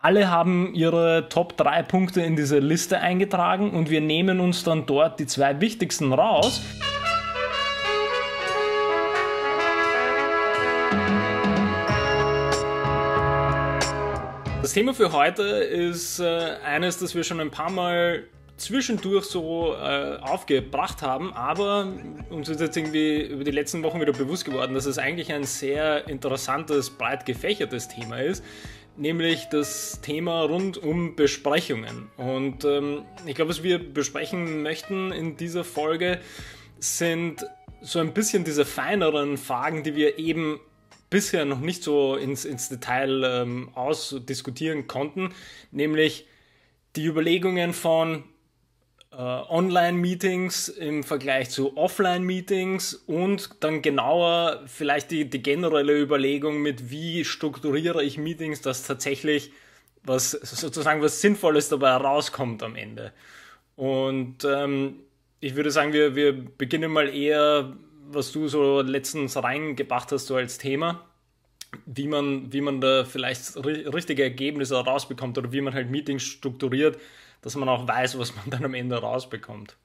alle haben ihre Top 3 Punkte in diese Liste eingetragen und wir nehmen uns dann dort die zwei wichtigsten raus. Das Thema für heute ist äh, eines, das wir schon ein paar Mal zwischendurch so äh, aufgebracht haben, aber uns ist jetzt irgendwie über die letzten Wochen wieder bewusst geworden, dass es eigentlich ein sehr interessantes, breit gefächertes Thema ist nämlich das Thema rund um Besprechungen. Und ähm, ich glaube, was wir besprechen möchten in dieser Folge sind so ein bisschen diese feineren Fragen, die wir eben bisher noch nicht so ins, ins Detail ähm, ausdiskutieren konnten, nämlich die Überlegungen von, äh, Online-Meetings im Vergleich zu Offline-Meetings und dann genauer vielleicht die, die, generelle Überlegung mit, wie strukturiere ich Meetings, dass tatsächlich was sozusagen was Sinnvolles dabei herauskommt am Ende. Und ähm, ich würde sagen, wir, wir beginnen mal eher, was du so letztens reingebracht hast, so als Thema, wie man, wie man da vielleicht richtige Ergebnisse herausbekommt oder wie man halt Meetings strukturiert dass man auch weiß, was man dann am Ende rausbekommt.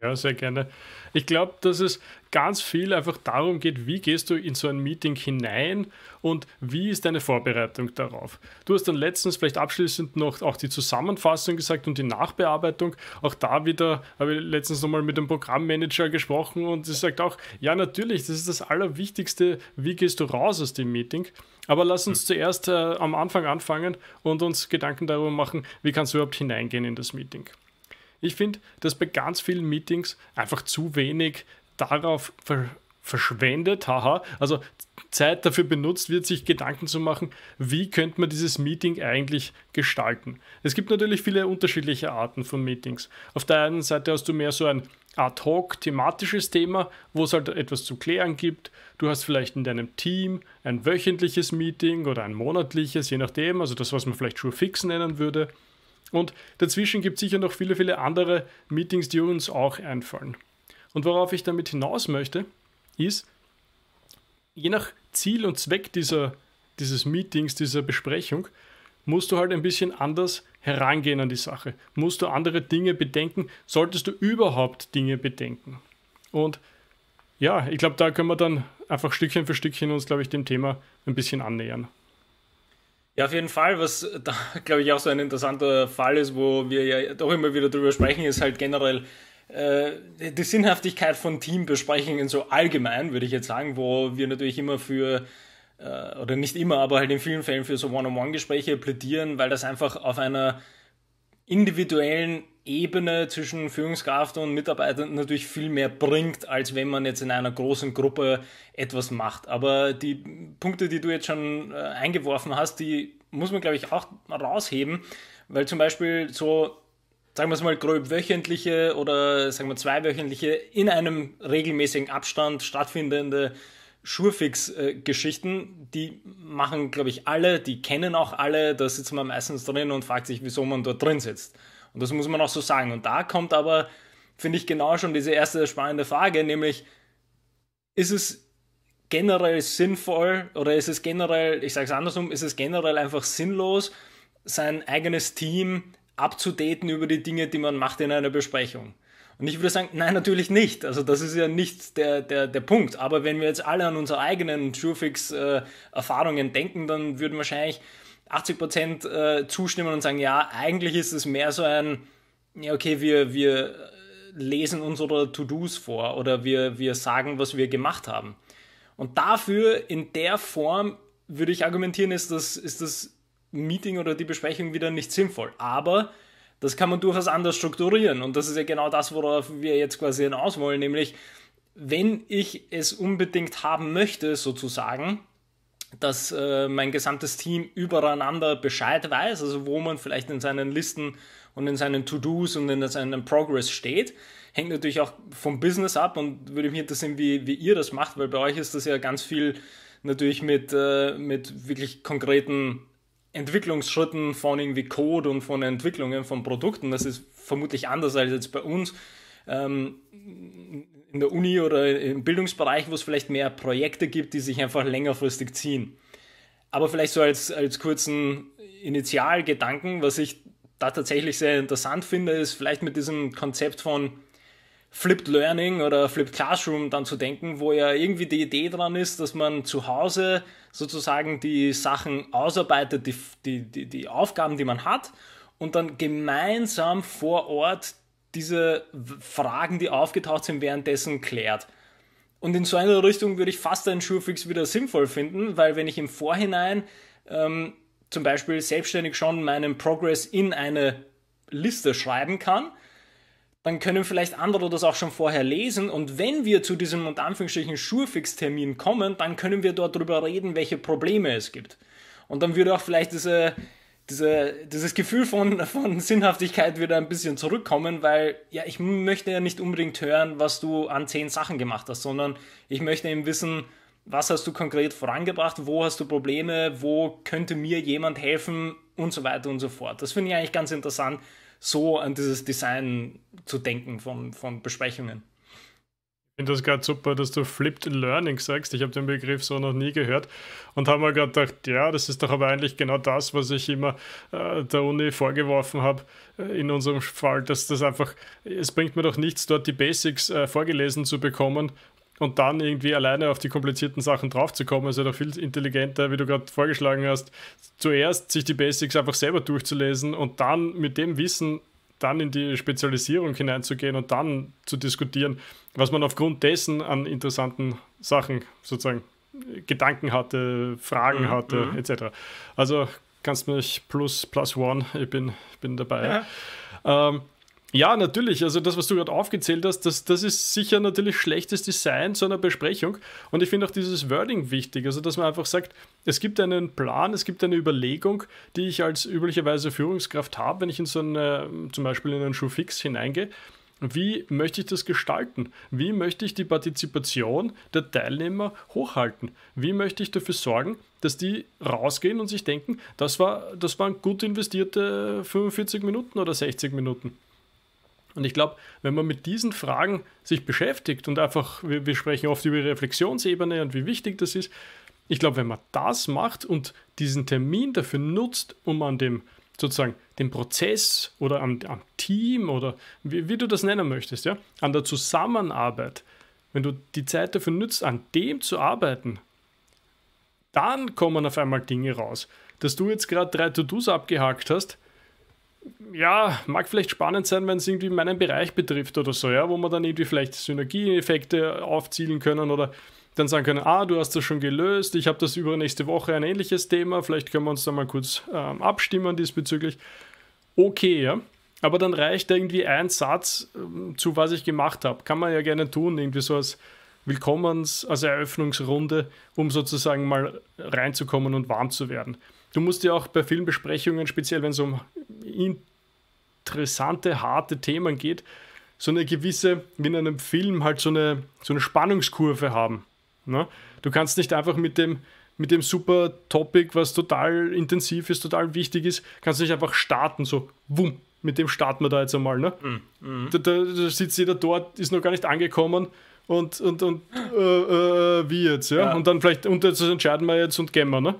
Ja, sehr gerne. Ich glaube, dass es ganz viel einfach darum geht, wie gehst du in so ein Meeting hinein und wie ist deine Vorbereitung darauf. Du hast dann letztens vielleicht abschließend noch auch die Zusammenfassung gesagt und die Nachbearbeitung. Auch da wieder habe ich letztens nochmal mit dem Programmmanager gesprochen und sie sagt auch, ja natürlich, das ist das Allerwichtigste, wie gehst du raus aus dem Meeting. Aber lass uns hm. zuerst äh, am Anfang anfangen und uns Gedanken darüber machen, wie kannst du überhaupt hineingehen in das Meeting. Ich finde, dass bei ganz vielen Meetings einfach zu wenig darauf ver verschwendet, haha, also Zeit dafür benutzt wird, sich Gedanken zu machen, wie könnte man dieses Meeting eigentlich gestalten. Es gibt natürlich viele unterschiedliche Arten von Meetings. Auf der einen Seite hast du mehr so ein ad hoc thematisches Thema, wo es halt etwas zu klären gibt. Du hast vielleicht in deinem Team ein wöchentliches Meeting oder ein monatliches, je nachdem, also das, was man vielleicht schon fix nennen würde. Und dazwischen gibt es sicher noch viele, viele andere Meetings, die uns auch einfallen. Und worauf ich damit hinaus möchte, ist, je nach Ziel und Zweck dieser, dieses Meetings, dieser Besprechung, musst du halt ein bisschen anders herangehen an die Sache. Musst du andere Dinge bedenken? Solltest du überhaupt Dinge bedenken? Und ja, ich glaube, da können wir dann einfach Stückchen für Stückchen uns, glaube ich, dem Thema ein bisschen annähern. Ja, auf jeden Fall, was da, glaube ich, auch so ein interessanter Fall ist, wo wir ja doch immer wieder drüber sprechen, ist halt generell äh, die Sinnhaftigkeit von Teambesprechungen so allgemein, würde ich jetzt sagen, wo wir natürlich immer für äh, oder nicht immer, aber halt in vielen Fällen für so One-on-One-Gespräche plädieren, weil das einfach auf einer individuellen Ebene zwischen Führungskraft und Mitarbeitern natürlich viel mehr bringt, als wenn man jetzt in einer großen Gruppe etwas macht. Aber die Punkte, die du jetzt schon äh, eingeworfen hast, die muss man, glaube ich, auch rausheben, weil zum Beispiel so, sagen wir es mal, grob wöchentliche oder sagen wir zweiwöchentliche in einem regelmäßigen Abstand stattfindende Schurfix-Geschichten, die machen, glaube ich, alle, die kennen auch alle, da sitzt man meistens drin und fragt sich, wieso man dort drin sitzt. Und das muss man auch so sagen. Und da kommt aber, finde ich, genau schon diese erste spannende Frage, nämlich ist es generell sinnvoll oder ist es generell, ich sage es andersrum, ist es generell einfach sinnlos, sein eigenes Team abzudaten über die Dinge, die man macht in einer Besprechung? Und ich würde sagen, nein, natürlich nicht. Also das ist ja nicht der, der, der Punkt. Aber wenn wir jetzt alle an unsere eigenen truefix äh, erfahrungen denken, dann würden wahrscheinlich 80 Prozent äh, zustimmen und sagen, ja, eigentlich ist es mehr so ein, ja, okay, wir, wir lesen unsere To-Dos vor oder wir, wir sagen, was wir gemacht haben. Und dafür in der Form würde ich argumentieren, ist das, ist das Meeting oder die Besprechung wieder nicht sinnvoll. Aber das kann man durchaus anders strukturieren. Und das ist ja genau das, worauf wir jetzt quasi hinaus wollen, nämlich wenn ich es unbedingt haben möchte, sozusagen, dass äh, mein gesamtes Team übereinander Bescheid weiß, also wo man vielleicht in seinen Listen und in seinen To-Dos und in seinem Progress steht. Hängt natürlich auch vom Business ab und würde mich interessieren, wie, wie ihr das macht, weil bei euch ist das ja ganz viel natürlich mit, äh, mit wirklich konkreten Entwicklungsschritten von irgendwie Code und von Entwicklungen von Produkten. Das ist vermutlich anders als jetzt bei uns. Ähm, in der Uni oder im Bildungsbereich, wo es vielleicht mehr Projekte gibt, die sich einfach längerfristig ziehen. Aber vielleicht so als, als kurzen Initialgedanken, was ich da tatsächlich sehr interessant finde, ist vielleicht mit diesem Konzept von Flipped Learning oder Flipped Classroom dann zu denken, wo ja irgendwie die Idee dran ist, dass man zu Hause sozusagen die Sachen ausarbeitet, die, die, die, die Aufgaben, die man hat und dann gemeinsam vor Ort diese Fragen, die aufgetaucht sind, währenddessen klärt. Und in so einer Richtung würde ich fast einen Schurfix wieder sinnvoll finden, weil wenn ich im Vorhinein ähm, zum Beispiel selbstständig schon meinen Progress in eine Liste schreiben kann, dann können vielleicht andere das auch schon vorher lesen und wenn wir zu diesem unter Anführungsstrichen Schurfix-Termin kommen, dann können wir dort drüber reden, welche Probleme es gibt. Und dann würde auch vielleicht diese diese, dieses Gefühl von, von Sinnhaftigkeit wieder ein bisschen zurückkommen, weil ja, ich möchte ja nicht unbedingt hören, was du an zehn Sachen gemacht hast, sondern ich möchte eben wissen, was hast du konkret vorangebracht, wo hast du Probleme, wo könnte mir jemand helfen und so weiter und so fort. Das finde ich eigentlich ganz interessant, so an dieses Design zu denken von, von Besprechungen. Ich finde das gerade super, dass du Flipped Learning sagst. Ich habe den Begriff so noch nie gehört und habe mir gerade gedacht, ja, das ist doch aber eigentlich genau das, was ich immer äh, der Uni vorgeworfen habe äh, in unserem Fall, dass das einfach, es bringt mir doch nichts, dort die Basics äh, vorgelesen zu bekommen und dann irgendwie alleine auf die komplizierten Sachen draufzukommen. Es ist ja doch viel intelligenter, wie du gerade vorgeschlagen hast, zuerst sich die Basics einfach selber durchzulesen und dann mit dem Wissen dann in die Spezialisierung hineinzugehen und dann zu diskutieren, was man aufgrund dessen an interessanten Sachen sozusagen äh, Gedanken hatte, Fragen mhm. hatte, mhm. etc. Also kannst mich plus, plus one, ich bin, bin dabei. Ja. Ähm, ja, natürlich. Also das, was du gerade aufgezählt hast, das, das ist sicher natürlich schlechtes Design zu einer Besprechung. Und ich finde auch dieses Wording wichtig. Also dass man einfach sagt, es gibt einen Plan, es gibt eine Überlegung, die ich als üblicherweise Führungskraft habe, wenn ich in so eine, zum Beispiel in einen Schuhfix hineingehe. Wie möchte ich das gestalten? Wie möchte ich die Partizipation der Teilnehmer hochhalten? Wie möchte ich dafür sorgen, dass die rausgehen und sich denken, das, war, das waren gut investierte 45 Minuten oder 60 Minuten? Und ich glaube, wenn man mit diesen Fragen sich beschäftigt und einfach, wir, wir sprechen oft über die Reflexionsebene und wie wichtig das ist, ich glaube, wenn man das macht und diesen Termin dafür nutzt, um an dem sozusagen dem Prozess oder am, am Team oder wie, wie, du das nennen möchtest, ja, an der Zusammenarbeit, wenn du die Zeit dafür nützt, an dem zu arbeiten, dann kommen auf einmal Dinge raus. Dass du jetzt gerade drei To-Dos abgehakt hast, ja, mag vielleicht spannend sein, wenn es irgendwie meinen Bereich betrifft oder so, ja, wo man dann irgendwie vielleicht Synergieeffekte aufzielen können oder dann sagen können, ah, du hast das schon gelöst, ich habe das übernächste Woche ein ähnliches Thema, vielleicht können wir uns da mal kurz ähm, abstimmen diesbezüglich. Okay, ja. Aber dann reicht irgendwie ein Satz ähm, zu, was ich gemacht habe. Kann man ja gerne tun, irgendwie so als Willkommens, als Eröffnungsrunde, um sozusagen mal reinzukommen und warm zu werden du musst ja auch bei Filmbesprechungen, speziell wenn es um interessante, harte Themen geht, so eine gewisse, wie in einem Film halt so eine, so eine Spannungskurve haben. Ne? Du kannst nicht einfach mit dem, mit dem super Topic, was total intensiv ist, total wichtig ist, kannst du nicht einfach starten, so wumm, mit dem starten wir da jetzt einmal. Ne? Mhm. mhm. Da, da, da, sitzt jeder dort, ist noch gar nicht angekommen und, und, und äh, äh, wie jetzt, ja? ja? Und dann vielleicht, und jetzt entscheiden wir jetzt und gehen wir, ne?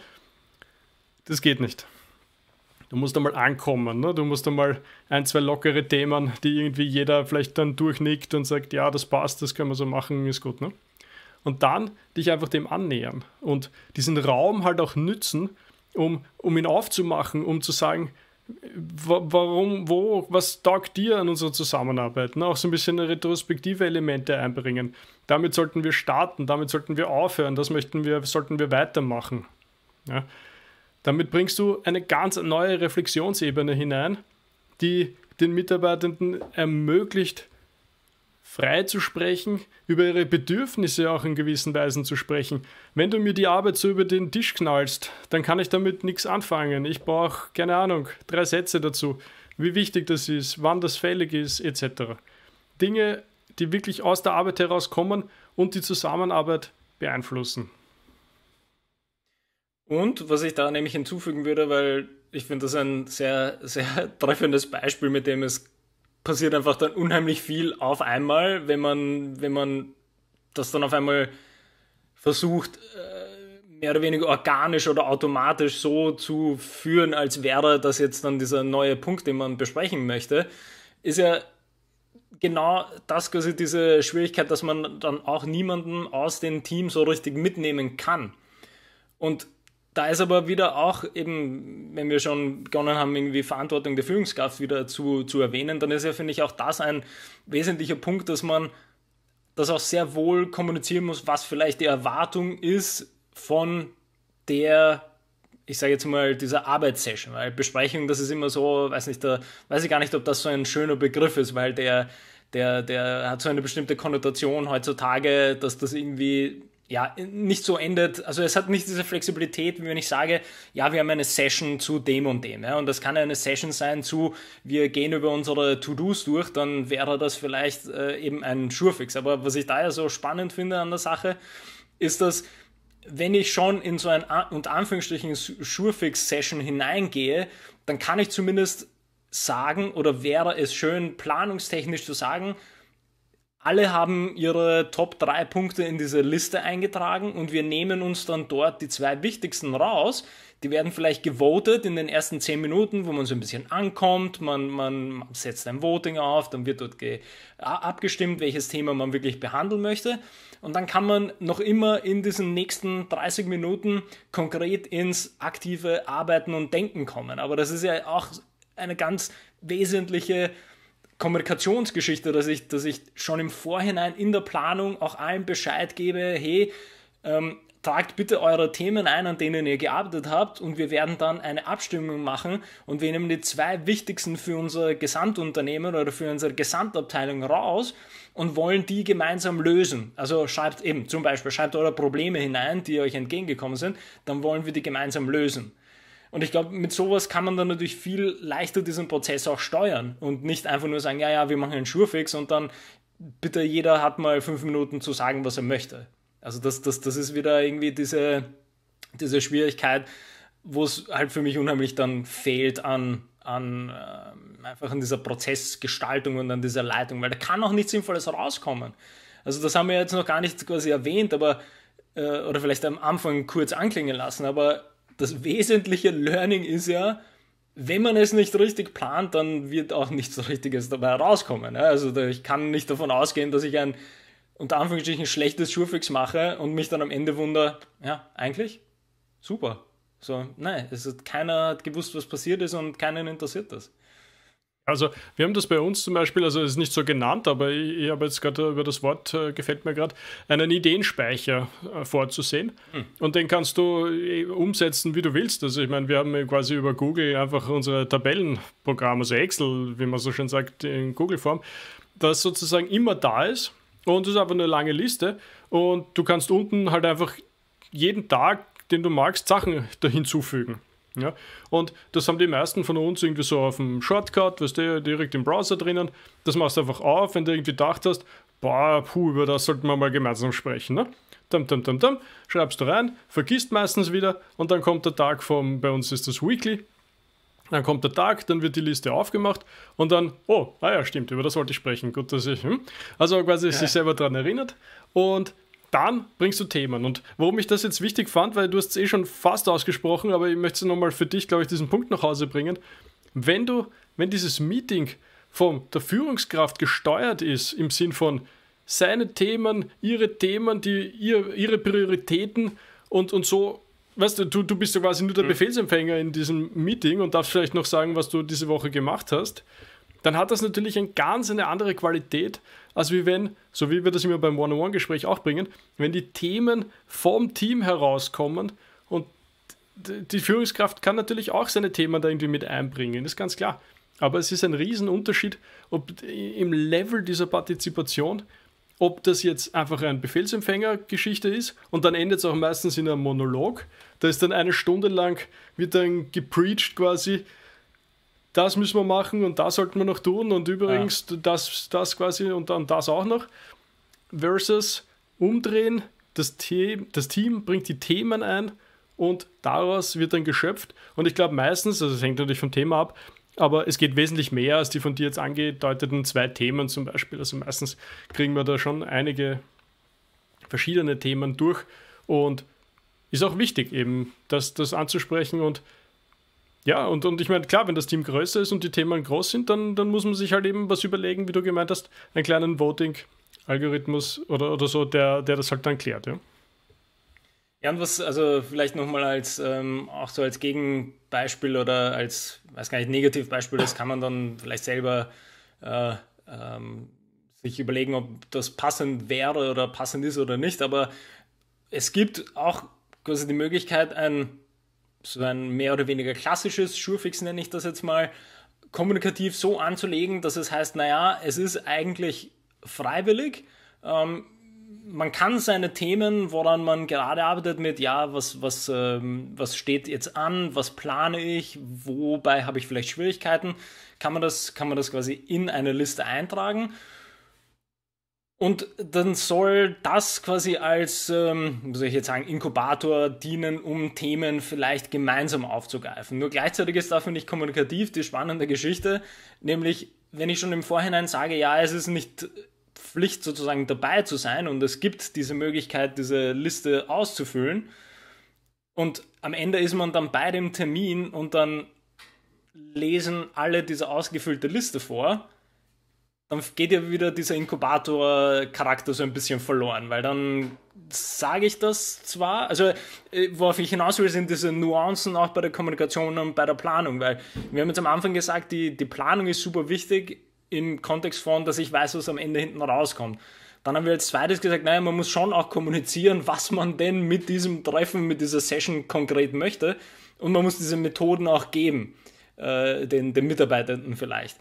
Das geht nicht. Du musst einmal ankommen, ne? du musst einmal ein, zwei lockere Themen, die irgendwie jeder vielleicht dann durchnickt und sagt, ja, das passt, das können wir so machen, ist gut. Ne? Und dann dich einfach dem annähern und diesen Raum halt auch nützen, um, um ihn aufzumachen, um zu sagen, warum, wo, was taugt dir an unserer Zusammenarbeit? Ne? Auch so ein bisschen retrospektive Elemente einbringen. Damit sollten wir starten, damit sollten wir aufhören, das möchten wir, sollten wir weitermachen. Ja? Damit bringst du eine ganz neue Reflexionsebene hinein, die den Mitarbeitenden ermöglicht, frei zu sprechen, über ihre Bedürfnisse auch in gewissen Weisen zu sprechen. Wenn du mir die Arbeit so über den Tisch knallst, dann kann ich damit nichts anfangen. Ich brauche, keine Ahnung, drei Sätze dazu, wie wichtig das ist, wann das fällig ist, etc. Dinge, die wirklich aus der Arbeit herauskommen und die Zusammenarbeit beeinflussen. Und was ich da nämlich hinzufügen würde, weil ich finde das ein sehr, sehr treffendes Beispiel, mit dem es passiert einfach dann unheimlich viel auf einmal, wenn man, wenn man das dann auf einmal versucht, äh, mehr oder weniger organisch oder automatisch so zu führen, als wäre das jetzt dann dieser neue Punkt, den man besprechen möchte, ist ja genau das quasi diese Schwierigkeit, dass man dann auch niemanden aus dem Team so richtig mitnehmen kann. Und da ist aber wieder auch eben, wenn wir schon begonnen haben, irgendwie Verantwortung der Führungskraft wieder zu, zu erwähnen, dann ist ja, finde ich, auch das ein wesentlicher Punkt, dass man das auch sehr wohl kommunizieren muss, was vielleicht die Erwartung ist von der, ich sage jetzt mal, dieser Arbeitssession, weil Besprechung, das ist immer so, weiß nicht, da weiß ich gar nicht, ob das so ein schöner Begriff ist, weil der, der, der hat so eine bestimmte Konnotation heutzutage, dass das irgendwie ja, nicht so endet. Also es hat nicht diese Flexibilität, wie wenn ich sage, ja, wir haben eine Session zu dem und dem. Ja, und das kann eine Session sein zu, wir gehen über unsere To-Dos durch, dann wäre das vielleicht äh, eben ein Schurfix. Aber was ich da ja so spannend finde an der Sache, ist, dass wenn ich schon in so ein, unter Anführungsstrichen, Schurfix-Session hineingehe, dann kann ich zumindest sagen oder wäre es schön, planungstechnisch zu sagen, alle haben ihre Top 3 Punkte in diese Liste eingetragen und wir nehmen uns dann dort die zwei wichtigsten raus. Die werden vielleicht gewotet in den ersten 10 Minuten, wo man so ein bisschen ankommt, man, man setzt ein Voting auf, dann wird dort abgestimmt, welches Thema man wirklich behandeln möchte. Und dann kann man noch immer in diesen nächsten 30 Minuten konkret ins aktive Arbeiten und Denken kommen. Aber das ist ja auch eine ganz wesentliche äh, Kommunikationsgeschichte, dass ich, dass ich schon im Vorhinein in der Planung auch allen Bescheid gebe, hey, ähm, tragt bitte eure Themen ein, an denen ihr gearbeitet habt und wir werden dann eine Abstimmung machen und wir nehmen die zwei wichtigsten für unser Gesamtunternehmen oder für unsere Gesamtabteilung raus und wollen die gemeinsam lösen. Also schreibt eben zum Beispiel, schreibt eure Probleme hinein, die euch entgegengekommen sind, dann wollen wir die gemeinsam lösen. Und ich glaube, mit sowas kann man dann natürlich viel leichter diesen Prozess auch steuern und nicht einfach nur sagen, ja, ja, wir machen einen Schurfix und dann bitte jeder hat mal fünf Minuten zu sagen, was er möchte. Also das, das, das ist wieder irgendwie diese, diese Schwierigkeit, wo es halt für mich unheimlich dann fehlt an, an äh, einfach an dieser Prozessgestaltung und an dieser Leitung, weil da kann auch nichts Sinnvolles rauskommen. Also das haben wir jetzt noch gar nicht quasi erwähnt, aber äh, oder vielleicht am Anfang kurz anklingen lassen, aber das wesentliche Learning ist ja, wenn man es nicht richtig plant, dann wird auch nichts Richtiges dabei rauskommen. Also ich kann nicht davon ausgehen, dass ich ein unter Anführungsstrichen schlechtes Schurfix mache und mich dann am Ende wundere, ja, eigentlich super. So, nein, es hat keiner hat gewusst, was passiert ist und keinen interessiert das. Also wir haben das bei uns zum Beispiel, also ist nicht so genannt, aber ich, ich habe jetzt gerade über das Wort, äh, gefällt mir gerade, einen Ideenspeicher äh, vorzusehen. Hm. Und den kannst du äh, umsetzen, wie du willst. Also ich meine, wir haben quasi über Google einfach unser Tabellenprogramm, also Excel, wie man so schön sagt, in Google-Form, das sozusagen immer da ist. Und es ist einfach eine lange Liste. Und du kannst unten halt einfach jeden Tag, den du magst, Sachen da hinzufügen. Ja? Und das haben die meisten von uns irgendwie so auf dem Shortcut, weißt du, direkt im Browser drinnen. Das machst du einfach auf, wenn du irgendwie gedacht hast, boah, puh, über das sollten wir mal gemeinsam sprechen. Ne? Dum, dum, dum, dum, schreibst du rein, vergisst meistens wieder und dann kommt der Tag vom, bei uns ist das Weekly, dann kommt der Tag, dann wird die Liste aufgemacht und dann, oh, ah ja, stimmt, über das wollte ich sprechen. Gut, dass ich, hm? also quasi ja. sich selber daran erinnert und dann bringst du Themen. Und warum ich das jetzt wichtig fand, weil du hast es eh schon fast ausgesprochen, aber ich möchte es nochmal für dich, glaube ich, diesen Punkt nach Hause bringen. Wenn du, wenn dieses Meeting von der Führungskraft gesteuert ist, im Sinn von seine Themen, ihre Themen, die, ihr, ihre Prioritäten und, und so, weißt du, du, du bist ja quasi nur der mhm. Befehlsempfänger in diesem Meeting und darfst vielleicht noch sagen, was du diese Woche gemacht hast dann hat das natürlich eine ganz eine andere Qualität, als wie wenn, so wie wir das immer beim One-on-One-Gespräch auch bringen, wenn die Themen vom Team herauskommen und die Führungskraft kann natürlich auch seine Themen da irgendwie mit einbringen, ist ganz klar. Aber es ist ein Riesenunterschied, ob im Level dieser Partizipation, ob das jetzt einfach eine Befehlsempfängergeschichte ist und dann endet es auch meistens in einem Monolog. Da ist dann eine Stunde lang, wird dann gepreacht quasi, das müssen wir machen und das sollten wir noch tun und übrigens ja. das, das quasi und dann das auch noch. Versus umdrehen, das, The das Team bringt die Themen ein und daraus wird dann geschöpft. Und ich glaube meistens, also es hängt natürlich vom Thema ab, aber es geht wesentlich mehr als die von dir jetzt angedeuteten zwei Themen zum Beispiel. Also meistens kriegen wir da schon einige verschiedene Themen durch und ist auch wichtig eben, das, das anzusprechen und ja, und, und ich meine, klar, wenn das Team größer ist und die Themen groß sind, dann, dann muss man sich halt eben was überlegen, wie du gemeint hast, einen kleinen Voting-Algorithmus oder, oder so, der, der das halt dann klärt, ja. Ja, und was, also vielleicht nochmal als ähm, auch so als Gegenbeispiel oder als, weiß gar nicht, Negativbeispiel, das kann man dann vielleicht selber äh, ähm, sich überlegen, ob das passend wäre oder passend ist oder nicht. Aber es gibt auch quasi die Möglichkeit, ein so ein mehr oder weniger klassisches Schurfix nenne ich das jetzt mal, kommunikativ so anzulegen, dass es heißt, naja, es ist eigentlich freiwillig. Ähm, man kann seine Themen, woran man gerade arbeitet, mit ja, was, was, ähm, was steht jetzt an, was plane ich, wobei habe ich vielleicht Schwierigkeiten, kann man das, kann man das quasi in eine Liste eintragen und dann soll das quasi als, ähm, wie soll ich jetzt sagen, Inkubator dienen, um Themen vielleicht gemeinsam aufzugreifen. Nur gleichzeitig ist dafür nicht kommunikativ die spannende Geschichte, nämlich wenn ich schon im Vorhinein sage, ja, es ist nicht Pflicht sozusagen dabei zu sein und es gibt diese Möglichkeit, diese Liste auszufüllen. Und am Ende ist man dann bei dem Termin und dann lesen alle diese ausgefüllte Liste vor dann geht ja wieder dieser Inkubator-Charakter so ein bisschen verloren, weil dann sage ich das zwar, also äh, worauf ich hinaus will, sind diese Nuancen auch bei der Kommunikation und bei der Planung, weil wir haben jetzt am Anfang gesagt, die, die Planung ist super wichtig im Kontext von, dass ich weiß, was am Ende hinten rauskommt. Dann haben wir als zweites gesagt, naja, man muss schon auch kommunizieren, was man denn mit diesem Treffen, mit dieser Session konkret möchte und man muss diese Methoden auch geben, äh, den, den Mitarbeitenden vielleicht.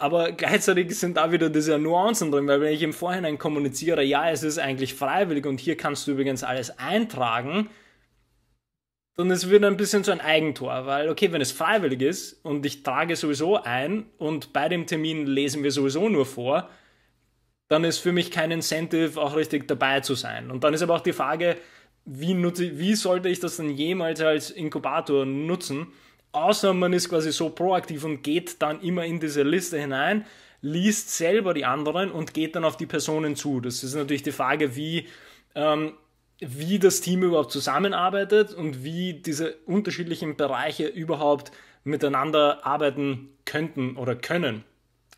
Aber gleichzeitig sind da wieder diese Nuancen drin, weil wenn ich im Vorhinein kommuniziere, ja, es ist eigentlich freiwillig und hier kannst du übrigens alles eintragen, dann ist wieder ein bisschen so ein Eigentor, weil okay, wenn es freiwillig ist und ich trage sowieso ein und bei dem Termin lesen wir sowieso nur vor, dann ist für mich kein Incentive, auch richtig dabei zu sein. Und dann ist aber auch die Frage, wie, nutze, wie sollte ich das dann jemals als Inkubator nutzen? Außer man ist quasi so proaktiv und geht dann immer in diese Liste hinein, liest selber die anderen und geht dann auf die Personen zu. Das ist natürlich die Frage, wie, ähm, wie das Team überhaupt zusammenarbeitet und wie diese unterschiedlichen Bereiche überhaupt miteinander arbeiten könnten oder können.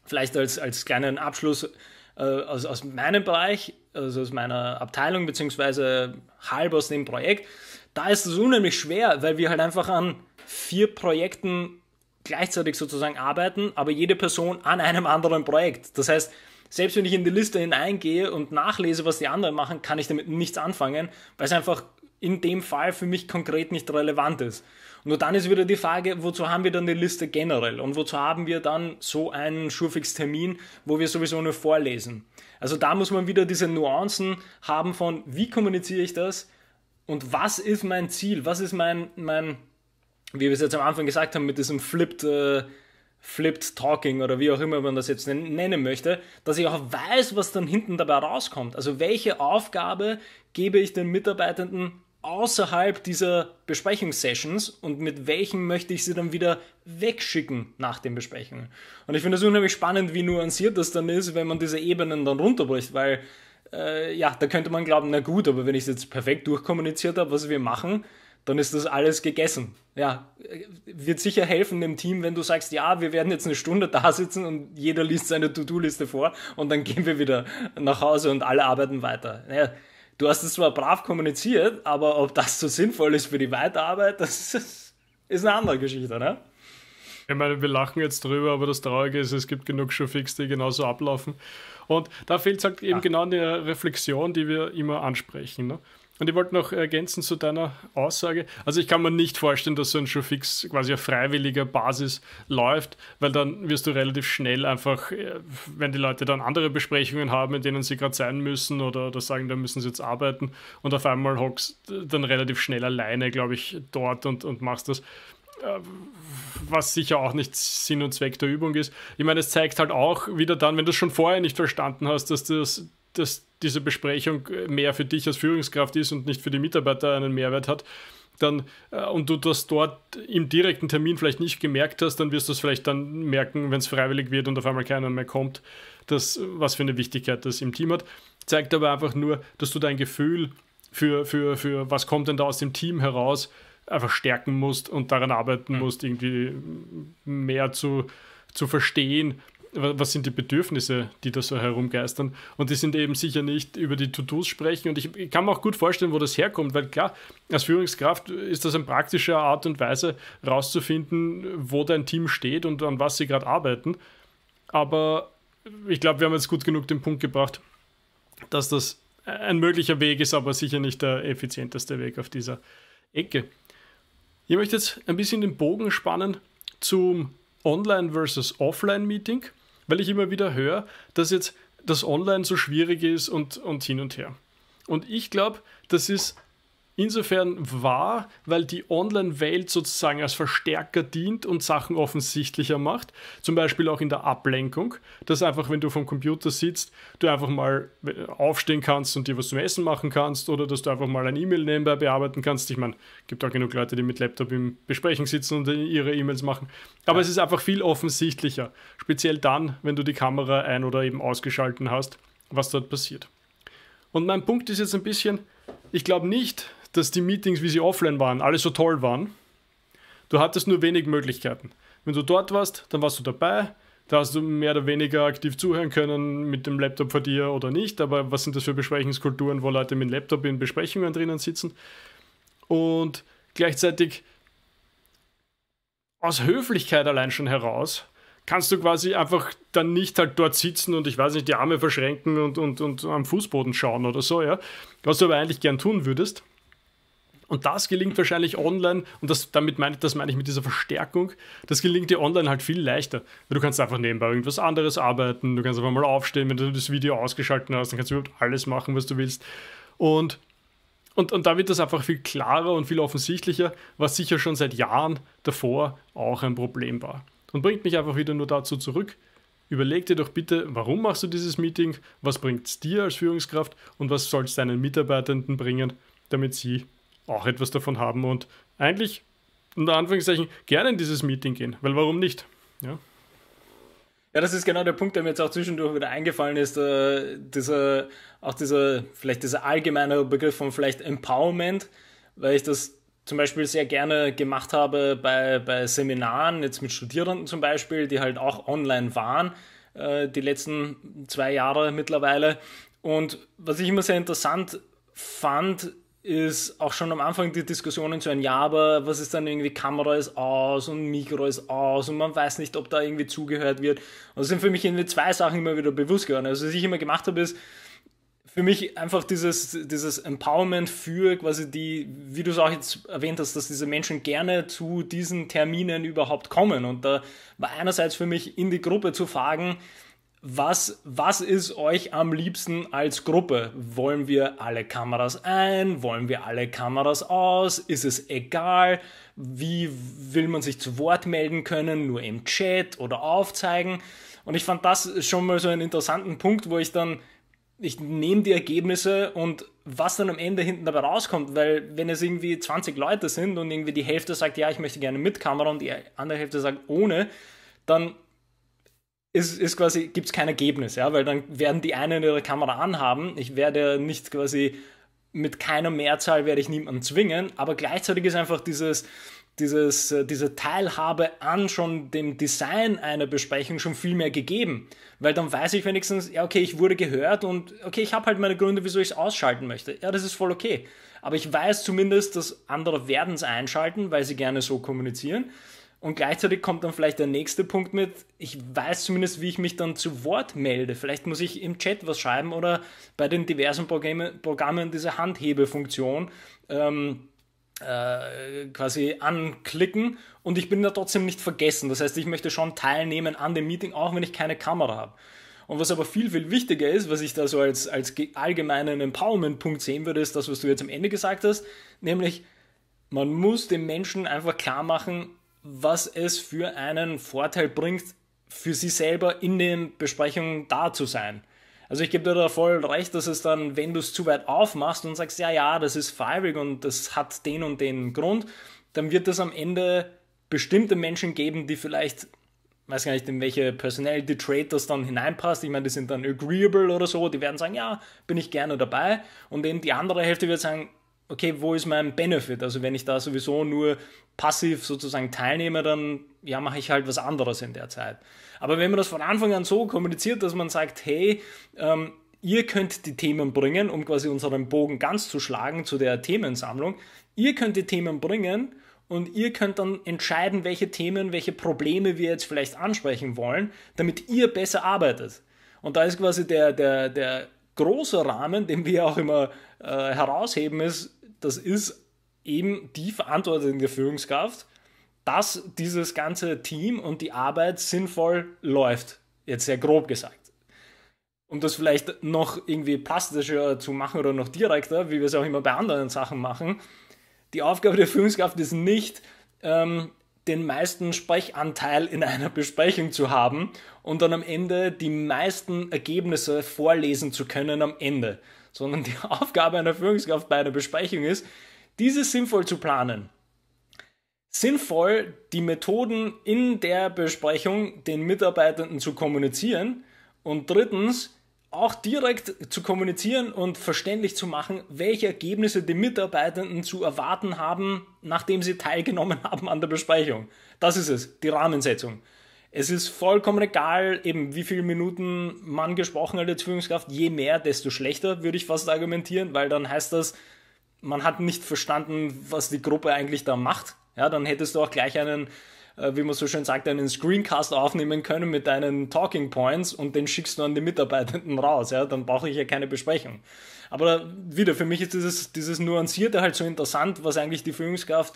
Vielleicht als, als kleinen Abschluss äh, aus, aus meinem Bereich, also aus meiner Abteilung beziehungsweise halb aus dem Projekt. Da ist es unheimlich schwer, weil wir halt einfach an vier Projekten gleichzeitig sozusagen arbeiten, aber jede Person an einem anderen Projekt. Das heißt, selbst wenn ich in die Liste hineingehe und nachlese, was die anderen machen, kann ich damit nichts anfangen, weil es einfach in dem Fall für mich konkret nicht relevant ist. Und nur dann ist wieder die Frage, wozu haben wir dann die Liste generell und wozu haben wir dann so einen Schurfix-Termin, wo wir sowieso nur vorlesen. Also da muss man wieder diese Nuancen haben von, wie kommuniziere ich das und was ist mein Ziel? Was ist mein, mein wie wir es jetzt am Anfang gesagt haben, mit diesem Flipped, äh, Flipped Talking oder wie auch immer man das jetzt nennen möchte, dass ich auch weiß, was dann hinten dabei rauskommt. Also welche Aufgabe gebe ich den Mitarbeitenden außerhalb dieser Besprechungssessions und mit welchen möchte ich sie dann wieder wegschicken nach den Besprechungen. Und ich finde es unheimlich spannend, wie nuanciert das dann ist, wenn man diese Ebenen dann runterbricht, weil äh, ja, da könnte man glauben, na gut, aber wenn ich es jetzt perfekt durchkommuniziert habe, was wir machen, dann ist das alles gegessen. Ja, äh, wird sicher helfen dem Team, wenn du sagst, ja, wir werden jetzt eine Stunde da sitzen und jeder liest seine To-Do-Liste vor und dann gehen wir wieder nach Hause und alle arbeiten weiter. Naja, du hast es zwar brav kommuniziert, aber ob das so sinnvoll ist für die Weiterarbeit, das ist, eine andere Geschichte, ne? Ich meine, wir lachen jetzt drüber, aber das Traurige ist, es gibt genug Showfix, die genauso ablaufen. Und da fehlt es halt eben Ach. genau an der Reflexion, die wir immer ansprechen. Ne? Und ich wollte noch ergänzen zu deiner Aussage. Also ich kann mir nicht vorstellen, dass so ein Showfix quasi auf freiwilliger Basis läuft, weil dann wirst du relativ schnell einfach, äh, wenn die Leute dann andere Besprechungen haben, in denen sie gerade sein müssen oder, oder sagen, da müssen sie jetzt arbeiten und auf einmal hockst äh, dann relativ schnell alleine, glaube ich, dort und, und machst das. Äh, was sicher auch nicht Sinn und Zweck der Übung ist. Ich meine, es zeigt halt auch wieder dann, wenn du es schon vorher nicht verstanden hast, dass, das, dass diese Besprechung mehr für dich als Führungskraft ist und nicht für die Mitarbeiter einen Mehrwert hat, dann, äh, und du das dort im direkten Termin vielleicht nicht gemerkt hast, dann wirst du es vielleicht dann merken, wenn es freiwillig wird und auf einmal keiner mehr kommt, dass, was für eine Wichtigkeit das im Team hat. Zeigt aber einfach nur, dass du dein Gefühl für, für, für was kommt denn da aus dem Team heraus, einfach stärken musst und daran arbeiten mhm. musst, irgendwie mehr zu, zu verstehen, was sind die Bedürfnisse, die da so herumgeistern. Und die sind eben sicher nicht über die To-Dos sprechen. Und ich, ich, kann mir auch gut vorstellen, wo das herkommt, weil klar, als Führungskraft ist das eine praktische Art und Weise, rauszufinden, wo dein Team steht und an was sie gerade arbeiten. Aber ich glaube, wir haben jetzt gut genug den Punkt gebracht, dass das ein möglicher Weg ist, aber sicher nicht der effizienteste Weg auf dieser Ecke. Ich möchte jetzt ein bisschen den Bogen spannen zum Online versus Offline Meeting, weil ich immer wieder höre, dass jetzt das Online so schwierig ist und, und hin und her. Und ich glaube, das ist insofern wahr, weil die Online-Welt sozusagen als Verstärker dient und Sachen offensichtlicher macht. Zum Beispiel auch in der Ablenkung, dass einfach, wenn du vom Computer sitzt, du einfach mal äh, aufstehen kannst und dir was zum Essen machen kannst oder dass du einfach mal ein E-Mail nebenbei bearbeiten kannst. Ich meine, es gibt auch genug Leute, die mit Laptop im Besprechen sitzen und äh, ihre E-Mails machen. Aber ja. es ist einfach viel offensichtlicher. Speziell dann, wenn du die Kamera ein- oder eben ausgeschalten hast, was dort passiert. Und mein Punkt ist jetzt ein bisschen, ich glaube nicht, dass die Meetings, wie sie offline waren, alle so toll waren. Du hattest nur wenig Möglichkeiten. Wenn du dort warst, dann warst du dabei. Da hast du mehr oder weniger aktiv zuhören können mit dem Laptop vor dir oder nicht. Aber was sind das für Besprechungskulturen, wo Leute mit dem Laptop in Besprechungen drinnen sitzen? Und gleichzeitig aus Höflichkeit allein schon heraus kannst du quasi einfach dann nicht halt dort sitzen und ich weiß nicht, die Arme verschränken und, und, und am Fußboden schauen oder so, ja. Was du aber eigentlich gern tun würdest. Und das gelingt wahrscheinlich online, und das, damit meine, das meine ich mit dieser Verstärkung, das gelingt dir online halt viel leichter. Du kannst einfach nebenbei irgendwas anderes arbeiten, du kannst einfach mal aufstehen, wenn du das Video ausgeschaltet hast, dann kannst du überhaupt alles machen, was du willst. Und, und, und da wird das einfach viel klarer und viel offensichtlicher, was sicher schon seit Jahren davor auch ein Problem war. Und bringt mich einfach wieder nur dazu zurück, Überleg dir doch bitte, warum machst du dieses Meeting, was bringt es dir als Führungskraft und was soll es deinen Mitarbeitenden bringen, damit sie auch etwas davon haben und eigentlich unter Anführungszeichen gerne in dieses Meeting gehen, weil warum nicht? Ja. Ja, das ist genau der Punkt, der mir jetzt auch zwischendurch wieder eingefallen ist. Äh, dieser, auch dieser, vielleicht dieser allgemeine Begriff von vielleicht Empowerment, weil ich das zum Beispiel sehr gerne gemacht habe bei, bei Seminaren, jetzt mit Studierenden zum Beispiel, die halt auch online waren, äh, die letzten zwei Jahre mittlerweile. Und was ich immer sehr interessant fand, ist auch schon am Anfang die Diskussionen zu ein ja, aber was ist dann irgendwie, Kamera ist aus und Mikro ist aus und man weiß nicht, ob da irgendwie zugehört wird. Und das sind für mich irgendwie zwei Sachen immer wieder bewusst geworden. Also was ich immer gemacht habe, ist für mich einfach dieses, dieses Empowerment für quasi die, wie du es auch jetzt erwähnt hast, dass diese Menschen gerne zu diesen Terminen überhaupt kommen. Und da war einerseits für mich in die Gruppe zu fragen, was, was ist euch am liebsten als Gruppe? Wollen wir alle Kameras ein? Wollen wir alle Kameras aus? Ist es egal? Wie will man sich zu Wort melden können? Nur im Chat oder aufzeigen? Und ich fand das schon mal so einen interessanten Punkt, wo ich dann, ich nehme die Ergebnisse und was dann am Ende hinten dabei rauskommt, weil wenn es irgendwie 20 Leute sind und irgendwie die Hälfte sagt, ja, ich möchte gerne mit Kamera und die andere Hälfte sagt ohne, dann ist, ist quasi, gibt es kein Ergebnis, ja, weil dann werden die einen ihre Kamera anhaben. Ich werde nicht quasi mit keiner Mehrzahl werde ich niemanden zwingen, aber gleichzeitig ist einfach dieses, dieses, äh, diese Teilhabe an schon dem Design einer Besprechung schon viel mehr gegeben. Weil dann weiß ich wenigstens, ja, okay, ich wurde gehört und okay, ich habe halt meine Gründe, wieso ich es ausschalten möchte. Ja, das ist voll okay. Aber ich weiß zumindest, dass andere werden es einschalten, weil sie gerne so kommunizieren. Und gleichzeitig kommt dann vielleicht der nächste Punkt mit, ich weiß zumindest, wie ich mich dann zu Wort melde. Vielleicht muss ich im Chat was schreiben oder bei den diversen Programme, Programmen diese Handhebefunktion ähm, äh, quasi anklicken und ich bin da trotzdem nicht vergessen. Das heißt, ich möchte schon teilnehmen an dem Meeting, auch wenn ich keine Kamera habe. Und was aber viel, viel wichtiger ist, was ich da so als, als allgemeinen Empowerment-Punkt sehen würde, ist das, was du jetzt am Ende gesagt hast, nämlich man muss den Menschen einfach klar machen, was es für einen Vorteil bringt, für sie selber in den Besprechungen da zu sein. Also ich gebe dir da voll recht, dass es dann, wenn du es zu weit aufmachst und sagst, ja, ja, das ist feirig und das hat den und den Grund, dann wird es am Ende bestimmte Menschen geben, die vielleicht, weiß gar nicht, in welche Personality Trait das dann hineinpasst. Ich meine, die sind dann agreeable oder so, die werden sagen, ja, bin ich gerne dabei. Und eben die andere Hälfte wird sagen, okay, wo ist mein Benefit? Also wenn ich da sowieso nur passiv sozusagen teilnehme, dann ja, mache ich halt was anderes in der Zeit. Aber wenn man das von Anfang an so kommuniziert, dass man sagt, hey, ähm, ihr könnt die Themen bringen, um quasi unseren Bogen ganz zu schlagen zu der Themensammlung, ihr könnt die Themen bringen und ihr könnt dann entscheiden, welche Themen, welche Probleme wir jetzt vielleicht ansprechen wollen, damit ihr besser arbeitet. Und da ist quasi der, der, der große Rahmen, den wir auch immer äh, herausheben, ist, das ist eben die Verantwortung der Führungskraft, dass dieses ganze Team und die Arbeit sinnvoll läuft. Jetzt sehr grob gesagt. Um das vielleicht noch irgendwie plastischer zu machen oder noch direkter, wie wir es auch immer bei anderen Sachen machen, die Aufgabe der Führungskraft ist nicht, ähm, den meisten Sprechanteil in einer Besprechung zu haben und dann am Ende die meisten Ergebnisse vorlesen zu können am Ende, sondern die Aufgabe einer Führungskraft bei einer Besprechung ist, diese sinnvoll zu planen. Sinnvoll die Methoden in der Besprechung den Mitarbeitenden zu kommunizieren und drittens auch direkt zu kommunizieren und verständlich zu machen, welche Ergebnisse die Mitarbeitenden zu erwarten haben, nachdem sie teilgenommen haben an der Besprechung. Das ist es, die Rahmensetzung. Es ist vollkommen egal, eben wie viele Minuten man gesprochen hat als Führungskraft. Je mehr, desto schlechter, würde ich fast argumentieren, weil dann heißt das, man hat nicht verstanden, was die Gruppe eigentlich da macht. Ja, dann hättest du auch gleich einen, äh, wie man so schön sagt, einen Screencast aufnehmen können mit deinen Talking Points und den schickst du an die Mitarbeitenden raus. Ja, dann brauche ich ja keine Besprechung. Aber wieder, für mich ist dieses, dieses Nuancierte halt so interessant, was eigentlich die Führungskraft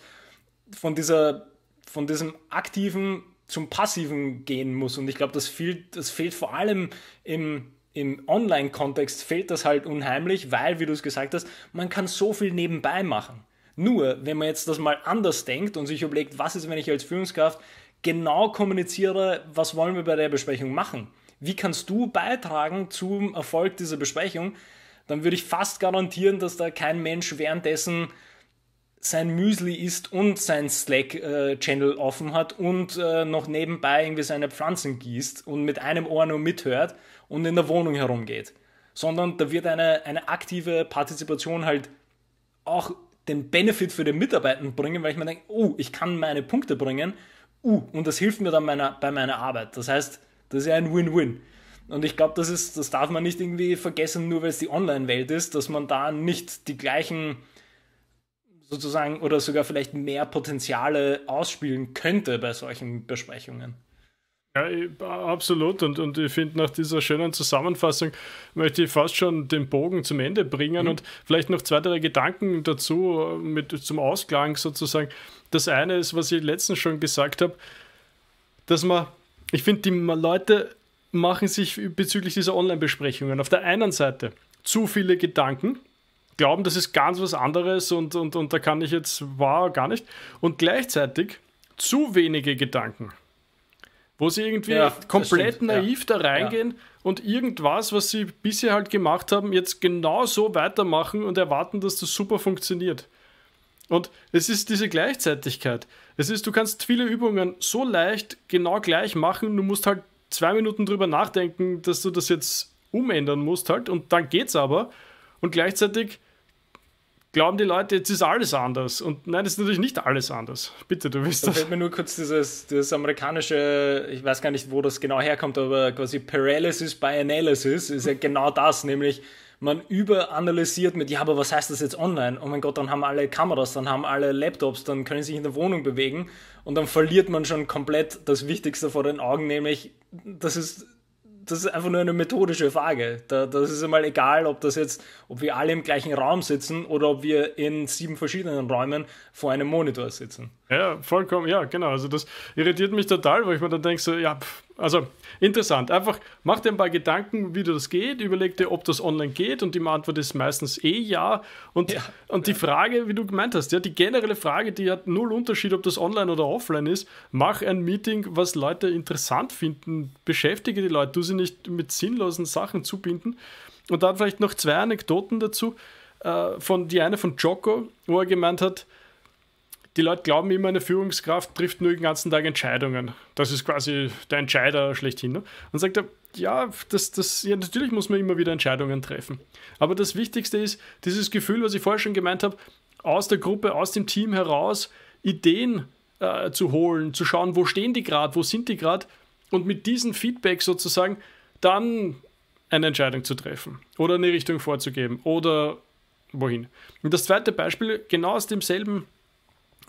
von dieser, von diesem aktiven zum Passiven gehen muss. Und ich glaube, das fehlt, das fehlt vor allem im, im Online-Kontext, fehlt das halt unheimlich, weil, wie du es gesagt hast, man kann so viel nebenbei machen. Nur, wenn man jetzt das mal anders denkt und sich überlegt, was ist, wenn ich als Führungskraft genau kommuniziere, was wollen wir bei der Besprechung machen? Wie kannst du beitragen zum Erfolg dieser Besprechung? Dann würde ich fast garantieren, dass da kein Mensch währenddessen sein Müsli isst und sein Slack-Channel äh, offen hat und äh, noch nebenbei irgendwie seine Pflanzen gießt und mit einem Ohr nur mithört und in der Wohnung herumgeht. Sondern da wird eine, eine aktive Partizipation halt auch den Benefit für den Mitarbeitenden bringen, weil ich mir denke, oh, ich kann meine Punkte bringen, uh, und das hilft mir dann meiner, bei meiner Arbeit. Das heißt, das ist ja ein Win-Win. Und ich glaube, das das darf man nicht irgendwie vergessen, nur weil es die Online-Welt ist, dass man da nicht die gleichen sozusagen oder sogar vielleicht mehr Potenziale ausspielen könnte bei solchen Besprechungen. Ja, absolut. Und, und ich finde, nach dieser schönen Zusammenfassung möchte ich fast schon den Bogen zum Ende bringen mhm. und vielleicht noch zwei, drei Gedanken dazu äh, mit, zum Ausklang sozusagen. Das eine ist, was ich letztens schon gesagt habe, dass man, ich finde, die Leute machen sich bezüglich dieser Online-Besprechungen auf der einen Seite zu viele Gedanken glauben, das ist ganz was anderes und, und, und da kann ich jetzt, wow, gar nicht. Und gleichzeitig zu wenige Gedanken, wo sie irgendwie ja, komplett naiv ja. da reingehen ja. und irgendwas, was sie bisher halt gemacht haben, jetzt genau so weitermachen und erwarten, dass das super funktioniert. Und es ist diese Gleichzeitigkeit. Es ist, du kannst viele Übungen so leicht genau gleich machen, du musst halt zwei Minuten drüber nachdenken, dass du das jetzt umändern musst halt und dann geht's aber. Und gleichzeitig glauben die Leute, jetzt ist alles anders. Und nein, das ist natürlich nicht alles anders. Bitte, du willst da das. Da fällt mir nur kurz dieses, dieses amerikanische, ich weiß gar nicht, wo das genau herkommt, aber quasi Paralysis by Analysis ist ja genau das, nämlich man überanalysiert mit, ja, aber was heißt das jetzt online? Oh mein Gott, dann haben alle Kameras, dann haben alle Laptops, dann können sie sich in der Wohnung bewegen und dann verliert man schon komplett das Wichtigste vor den Augen, nämlich, das ist das ist einfach nur eine methodische Frage. Da, das ist einmal egal, ob das jetzt, ob wir alle im gleichen Raum sitzen oder ob wir in sieben verschiedenen Räumen vor einem Monitor sitzen. Ja, vollkommen, ja, genau. Also das irritiert mich total, weil ich mir dann denke, so, ja, pff, also interessant. Einfach mach dir ein paar Gedanken, wie das geht, überleg dir, ob das online geht und die Antwort ist meistens eh ja. Und, ja, und ja. die Frage, wie du gemeint hast, ja, die generelle Frage, die hat null Unterschied, ob das online oder offline ist. Mach ein Meeting, was Leute interessant finden, beschäftige die Leute, tu sie nicht mit sinnlosen Sachen zubinden. Und dann vielleicht noch zwei Anekdoten dazu. Äh, von die eine von Joko, wo er gemeint hat, die Leute glauben immer, eine Führungskraft trifft nur den ganzen Tag Entscheidungen. Das ist quasi der Entscheider schlechthin. Ne? Und sagt er, ja, das, das, ja, natürlich muss man immer wieder Entscheidungen treffen. Aber das Wichtigste ist, dieses Gefühl, was ich vorher schon gemeint habe, aus der Gruppe, aus dem Team heraus Ideen äh, zu holen, zu schauen, wo stehen die gerade, wo sind die gerade und mit diesem Feedback sozusagen dann eine Entscheidung zu treffen oder eine Richtung vorzugeben oder wohin. Und das zweite Beispiel, genau aus demselben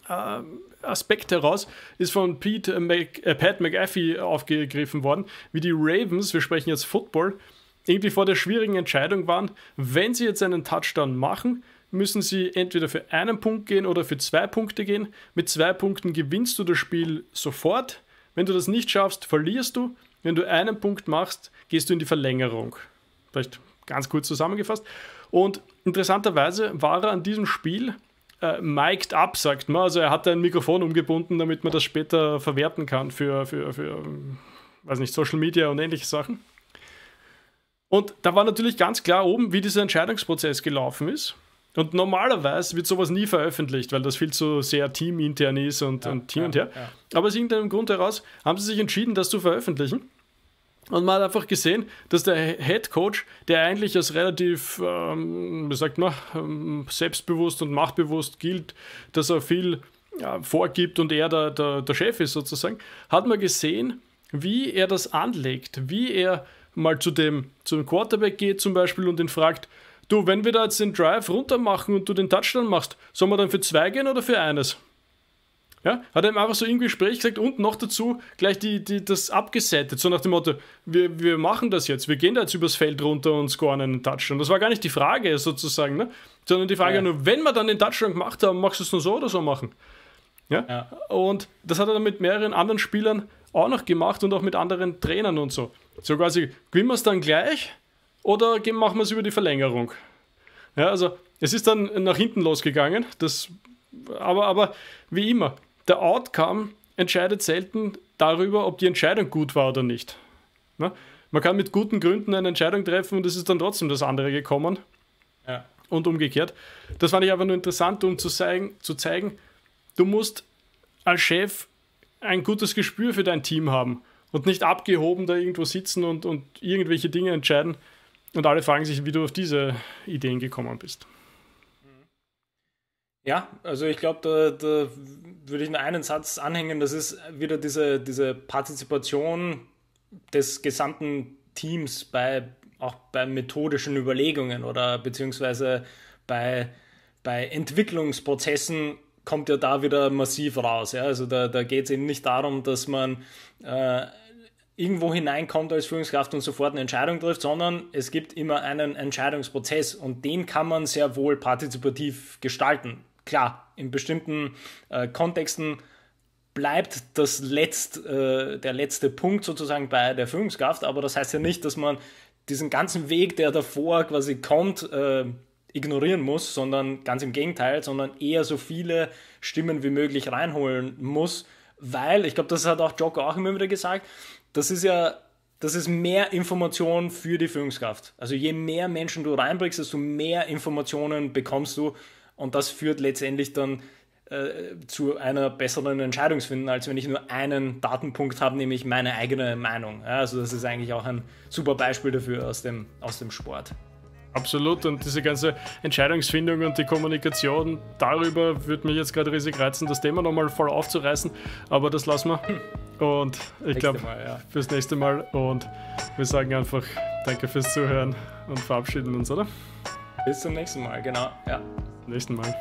äh, Aspekt heraus ist von Pete Mc, äh, Pat McAfee aufgegriffen worden, wie die Ravens, wir sprechen jetzt Football, irgendwie vor der schwierigen Entscheidung waren, wenn sie jetzt einen Touchdown machen, müssen sie entweder für einen Punkt gehen oder für zwei Punkte gehen. Mit zwei Punkten gewinnst du das Spiel sofort. Wenn du das nicht schaffst, verlierst du. Wenn du einen Punkt machst, gehst du in die Verlängerung. Vielleicht ganz kurz zusammengefasst. Und interessanterweise war er an diesem Spiel äh, mic'd up, sagt man. Also er hat ein Mikrofon umgebunden, damit man das später verwerten kann für, für, für ähm, weiß nicht, Social Media und ähnliche Sachen. Und da war natürlich ganz klar oben, wie dieser Entscheidungsprozess gelaufen ist. Und normalerweise wird sowas nie veröffentlicht, weil das viel zu sehr teamintern ist und, ja, und hier ja, und her. Ja. Aber aus irgendeinem Grund heraus haben sie sich entschieden, das zu veröffentlichen. Und man hat einfach gesehen, dass der Head Coach, der eigentlich als relativ, ähm, wie sagt man, ähm, selbstbewusst und machtbewusst gilt, dass er viel ja, vorgibt und er der, der, der Chef ist sozusagen, hat man gesehen, wie er das anlegt, wie er mal zu dem, zum Quarterback geht zum Beispiel und ihn fragt, du, wenn wir da jetzt den Drive runter machen und du den Touchdown machst, sollen wir dann für zwei gehen oder für eines? Ja, hat er ihm einfach so im Gespräch gesagt und noch dazu gleich die, die, das abgesettet, so nach dem Motto, wir, wir machen das jetzt, wir gehen da jetzt übers Feld runter und scoren einen Touchdown. Das war gar nicht die Frage sozusagen, ne? sondern die Frage ja. nur, wenn wir dann den Touchdown gemacht haben, machst du es nur so oder so machen. Ja? ja? Und das hat er dann mit mehreren anderen Spielern auch noch gemacht und auch mit anderen Trainern und so. So quasi, gewinnen wir es dann gleich oder machen wir es über die Verlängerung? Ja, also es ist dann nach hinten losgegangen, das, aber, aber wie immer, der Outcome entscheidet selten darüber, ob die Entscheidung gut war oder nicht. Ne? Man kann mit guten Gründen eine Entscheidung treffen und es ist dann trotzdem das andere gekommen. Ja. Und umgekehrt. Das fand ich aber nur interessant, um zu zeigen, zu zeigen, du musst als Chef ein gutes Gespür für dein Team haben und nicht abgehoben da irgendwo sitzen und, und irgendwelche Dinge entscheiden. Und alle fragen sich, wie du auf diese Ideen gekommen bist. Ja, also ich glaube, da, da, würde ich nur einen Satz anhängen. Das ist wieder diese, diese Partizipation des gesamten Teams bei auch bei methodischen Überlegungen oder beziehungsweise bei, bei Entwicklungsprozessen kommt ja da wieder massiv raus. Ja? Also da, da geht es eben nicht darum, dass man äh, irgendwo hineinkommt als Führungskraft und sofort eine Entscheidung trifft, sondern es gibt immer einen Entscheidungsprozess und den kann man sehr wohl partizipativ gestalten klar, in bestimmten äh, Kontexten bleibt das letzt, äh, der letzte Punkt sozusagen bei der Führungskraft, aber das heißt ja nicht, dass man diesen ganzen Weg, der davor quasi kommt, äh, ignorieren muss, sondern ganz im Gegenteil, sondern eher so viele Stimmen wie möglich reinholen muss, weil, ich glaube, das hat auch Jocko auch immer wieder gesagt, das ist ja, das ist mehr Information für die Führungskraft. Also je mehr Menschen du reinbringst, desto mehr Informationen bekommst du und das führt letztendlich dann äh, zu einer besseren Entscheidungsfindung, als wenn ich nur einen Datenpunkt habe, nämlich meine eigene Meinung. also das ist eigentlich auch ein super Beispiel dafür aus dem, aus dem Sport. Absolut, und diese ganze Entscheidungsfindung und die Kommunikation darüber würde mich jetzt gerade riesig reizen, das Thema nochmal voll aufzureißen, aber das lassen wir. Und ich glaube, ja. fürs nächste Mal. Und wir sagen einfach Danke fürs Zuhören und verabschieden uns, oder? Bis zum nächsten Mal, genau. Ja nächsten Mal.